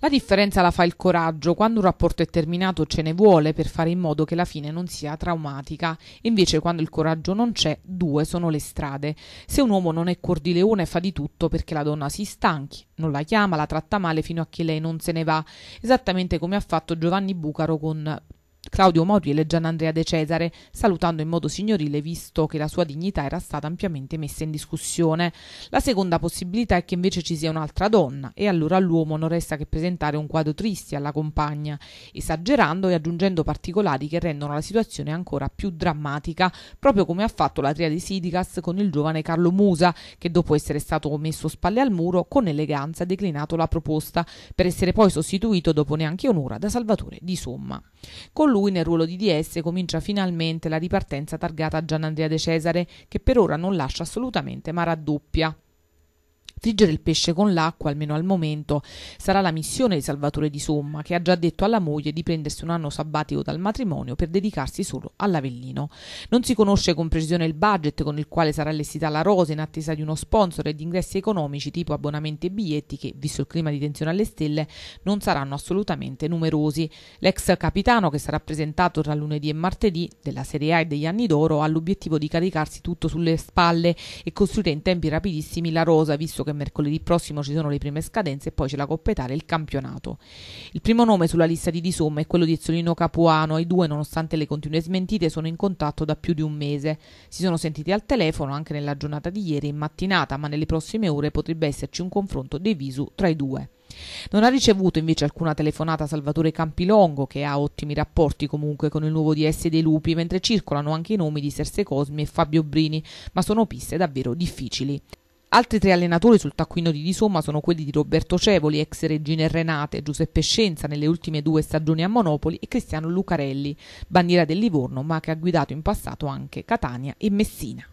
La differenza la fa il coraggio, quando un rapporto è terminato ce ne vuole per fare in modo che la fine non sia traumatica, invece quando il coraggio non c'è, due sono le strade. Se un uomo non è cordileone fa di tutto perché la donna si stanchi, non la chiama, la tratta male fino a che lei non se ne va, esattamente come ha fatto Giovanni Bucaro con Claudio Moriel e Gianandrea De Cesare, salutando in modo signorile visto che la sua dignità era stata ampiamente messa in discussione. La seconda possibilità è che invece ci sia un'altra donna e allora all'uomo non resta che presentare un quadro triste alla compagna, esagerando e aggiungendo particolari che rendono la situazione ancora più drammatica, proprio come ha fatto la triade Sidicas con il giovane Carlo Musa, che dopo essere stato messo spalle al muro, con eleganza ha declinato la proposta, per essere poi sostituito dopo neanche un'ora da Salvatore di Somma. Con lui cui nel ruolo di DS comincia finalmente la ripartenza targata a Gian Andrea De Cesare, che per ora non lascia assolutamente ma raddoppia. Friggere il pesce con l'acqua, almeno al momento, sarà la missione di Salvatore di Somma, che ha già detto alla moglie di prendersi un anno sabbatico dal matrimonio per dedicarsi solo all'Avellino. Non si conosce con precisione il budget con il quale sarà allestita la rosa in attesa di uno sponsor e di ingressi economici tipo abbonamenti e biglietti che, visto il clima di tensione alle stelle, non saranno assolutamente numerosi. L'ex capitano, che sarà presentato tra lunedì e martedì della Serie A e degli anni d'oro, ha l'obiettivo di caricarsi tutto sulle spalle e costruire in tempi rapidissimi la rosa, visto che che mercoledì prossimo ci sono le prime scadenze e poi c'è la Coppa Italia e il campionato. Il primo nome sulla lista di disomma è quello di Ezzolino Capuano. I due, nonostante le continue smentite, sono in contatto da più di un mese. Si sono sentiti al telefono anche nella giornata di ieri in mattinata, ma nelle prossime ore potrebbe esserci un confronto deviso tra i due. Non ha ricevuto invece alcuna telefonata Salvatore Campilongo, che ha ottimi rapporti comunque con il nuovo DS dei Lupi, mentre circolano anche i nomi di Serse Cosmi e Fabio Brini, ma sono piste davvero difficili. Altri tre allenatori sul taccuino di Disomma sono quelli di Roberto Cevoli, ex Regine Renate, Giuseppe Scienza nelle ultime due stagioni a Monopoli e Cristiano Lucarelli, bandiera del Livorno ma che ha guidato in passato anche Catania e Messina.